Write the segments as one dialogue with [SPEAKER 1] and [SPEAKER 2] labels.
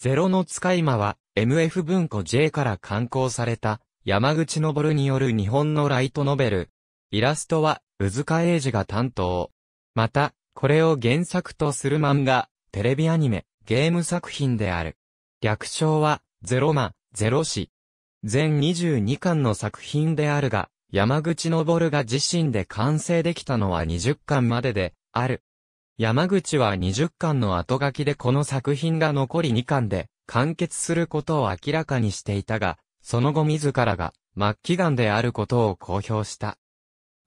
[SPEAKER 1] ゼロの使い魔は、MF 文庫 J から刊行された、山口昇による日本のライトノベル。イラストは、宇塚英二が担当。また、これを原作とする漫画、テレビアニメ、ゲーム作品である。略称は、ゼロマ、ゼロシ。全22巻の作品であるが、山口昇が自身で完成できたのは20巻までで、ある。山口は20巻の後書きでこの作品が残り2巻で完結することを明らかにしていたが、その後自らが末期癌であることを公表した。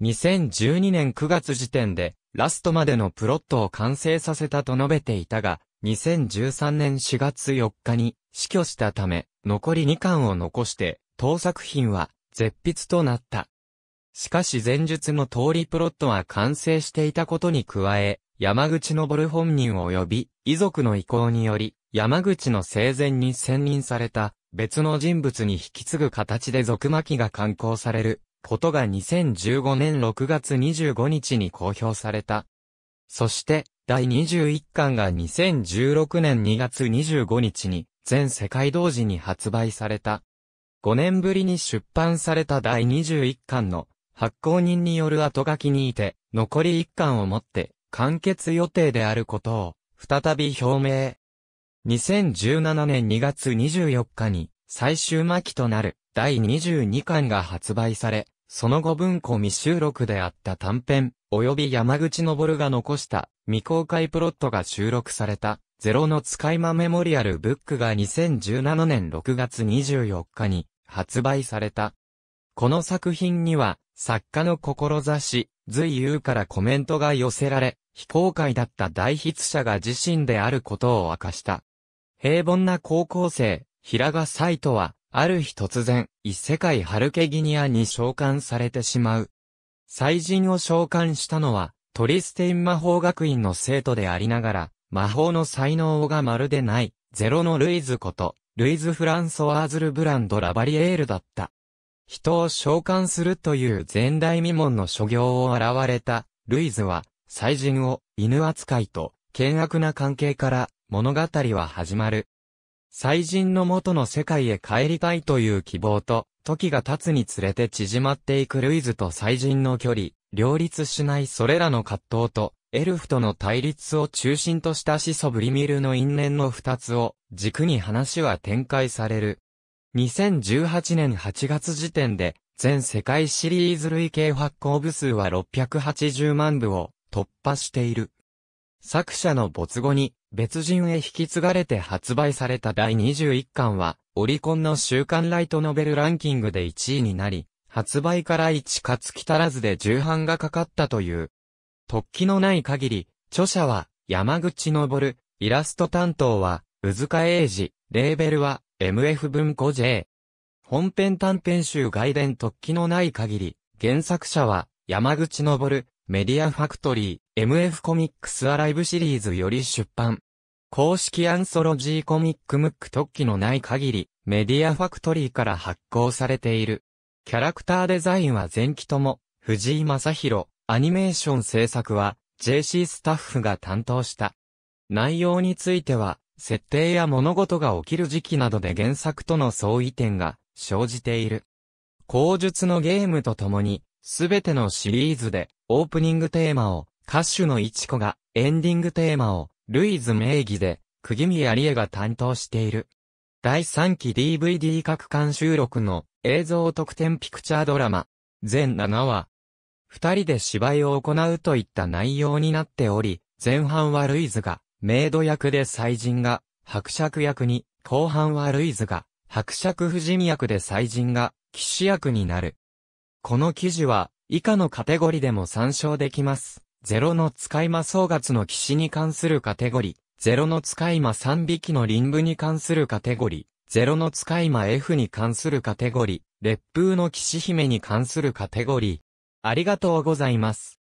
[SPEAKER 1] 2012年9月時点でラストまでのプロットを完成させたと述べていたが、2013年4月4日に死去したため、残り2巻を残して、当作品は絶筆となった。しかし前述の通りプロットは完成していたことに加え、山口昇本人及び遺族の意向により、山口の生前に選任された別の人物に引き継ぐ形で続巻が刊行されることが2015年6月25日に公表された。そして、第21巻が2016年2月25日に全世界同時に発売された。5年ぶりに出版された第21巻の発行人による後書きにいて、残り1巻をもって完結予定であることを、再び表明。2017年2月24日に、最終巻となる、第22巻が発売され、その後文庫未収録であった短編、及び山口昇が残した未公開プロットが収録された、ゼロの使い魔メモリアルブックが2017年6月24日に発売された。この作品には、作家の志、随友からコメントが寄せられ、非公開だった大筆者が自身であることを明かした。平凡な高校生、平賀斎とは、ある日突然、異世界ハルケギニアに召喚されてしまう。祭人を召喚したのは、トリステイン魔法学院の生徒でありながら、魔法の才能がまるでない、ゼロのルイズこと、ルイズ・フランソワーズル・ブランド・ラバリエールだった。人を召喚するという前代未聞の諸行を現れた、ルイズは、祭人を犬扱いと、険悪な関係から物語は始まる。祭人の元の世界へ帰りたいという希望と、時が経つにつれて縮まっていくルイズと祭人の距離、両立しないそれらの葛藤と、エルフとの対立を中心とした始祖ブリミルの因縁の二つを軸に話は展開される。2018年8月時点で、全世界シリーズ累計発行部数は680万部を突破している。作者の没後に別人へ引き継がれて発売された第21巻は、オリコンの週刊ライトノベルランキングで1位になり、発売から1か月足らずで重版がかかったという。突起のない限り、著者は山口昇、イラスト担当は、宇塚英二、レーベルは MF 文庫 J。本編短編集外伝突起のない限り、原作者は山口昇、メディアファクトリー、MF コミックスアライブシリーズより出版。公式アンソロジーコミックムック突起のない限り、メディアファクトリーから発行されている。キャラクターデザインは前期とも、藤井正宏、アニメーション制作は、JC スタッフが担当した。内容については、設定や物事が起きる時期などで原作との相違点が生じている。口述のゲームとともに、すべてのシリーズで、オープニングテーマを、歌手の一子が、エンディングテーマを、ルイズ名義で、釘宮理恵が担当している。第3期 DVD 各巻収録の映像特典ピクチャードラマ、全7話。二人で芝居を行うといった内容になっており、前半はルイズがメイド役で祭人が、伯爵役に、後半はルイズが、伯爵夫人役で祭人が、騎士役になる。この記事は、以下のカテゴリでも参照できます。ゼロの使い魔総月の騎士に関するカテゴリ、ゼロの使い魔三匹の臨部に関するカテゴリ、ゼロの使い魔 F に関するカテゴリ、烈風の騎士姫に関するカテゴリ。ありがとうございます。